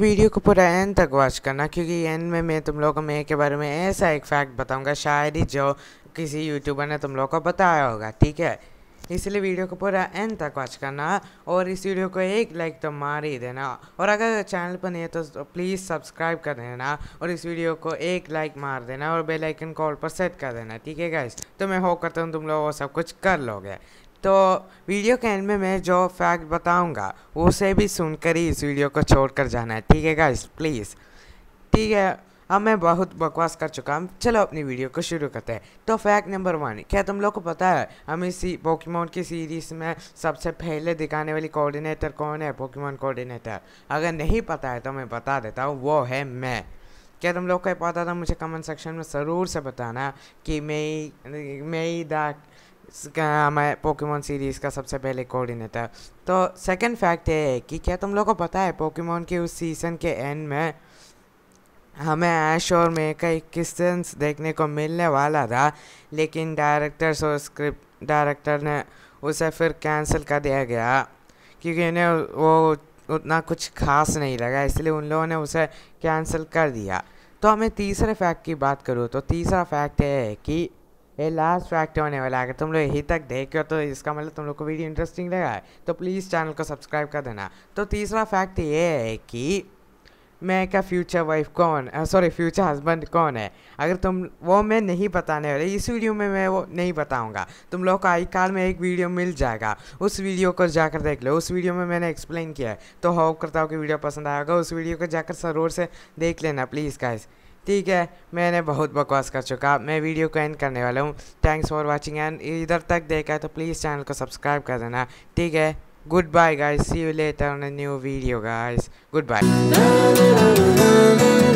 video को पूरा and तक वॉच करना क्योंकि एंड में मैं तुम लोगों को मे के बारे में ऐसा एक फैक्ट बताऊंगा शायद ही जो किसी यूट्यूबर ने तुम लोग को बताया होगा ठीक है इसलिए वीडियो को पूरा एंड तक वॉच करना और इस वीडियो को एक लाइक तो मार ही देना और अगर चैनल पर नहीं है तो प्लीज़ सब्सक्राइब कर देना और इस वीडियो को एक लाइक मार देना और बेलाइकन कॉल पर सेट कर देना ठीक है गाइस तो मैं हो करता हूँ तुम लोग वो सब कुछ कर लोगे तो वीडियो के एंड में मैं जो फैक्ट बताऊंगा उसे भी सुनकर ही इस वीडियो को छोड़कर जाना है ठीक है गाइस प्लीज़ ठीक है अब मैं बहुत बकवास कर चुका हूँ चलो अपनी वीडियो को शुरू करते हैं तो फैक्ट नंबर वन क्या तुम लोग को पता है हम इसी पोकीमोन की सीरीज में सबसे पहले दिखाने वाली कोऑर्डिनेटर कौन है पोकीमोन कोऑर्डिनेटर अगर नहीं पता है तो मैं बता देता हूँ वो है मैं क्या तुम लोग को पता था मुझे कमेंट सेक्शन में ज़रूर से बताना कि मैं मैं दा मैं पोकेमोन सीरीज़ का सबसे पहले कोऑर्डिनेटर तो सेकंड फैक्ट ये है कि क्या तुम लोग को पता है पोकेमोन के उस सीज़न के एंड में हमें ऐश और मे का एक किस्टेंस देखने को मिलने वाला था लेकिन डायरेक्टर्स और स्क्रिप्ट डायरेक्टर ने उसे फिर कैंसिल कर दिया गया क्योंकि उन्हें वो उतना कुछ खास नहीं लगा इसलिए उन लोगों ने उसे कैंसिल कर दिया तो हमें तीसरे फैक्ट की बात करूँ तो तीसरा फैक्ट ये है कि ये लास्ट फैक्ट होने वाला है अगर तुम लोग यहीं तक देख हो तो इसका मतलब तुम लोग को वीडियो इंटरेस्टिंग लगा है तो प्लीज़ चैनल को सब्सक्राइब कर देना तो तीसरा फैक्ट ये है कि मैं का फ्यूचर वाइफ कौन सॉरी फ्यूचर हस्बैंड कौन है अगर तुम वो मैं नहीं बताने वाले इस वीडियो में मैं वो नहीं बताऊंगा तुम लोग को आई कार्ड में एक वीडियो मिल जाएगा उस वीडियो को जाकर देख लो उस वीडियो में मैंने एक्सप्लेन किया है तो होप करता हूँ कि वीडियो पसंद आएगा उस वीडियो को जाकर जरूर से देख लेना प्लीज़ गाइज़ ठीक है मैंने बहुत बकवास कर चुका मैं वीडियो को एंड करने वाला हूँ थैंक्स फॉर वॉचिंग एंड इधर तक देखा है तो प्लीज़ चैनल को सब्सक्राइब कर देना ठीक है good bye guys see you later on a new video guys good bye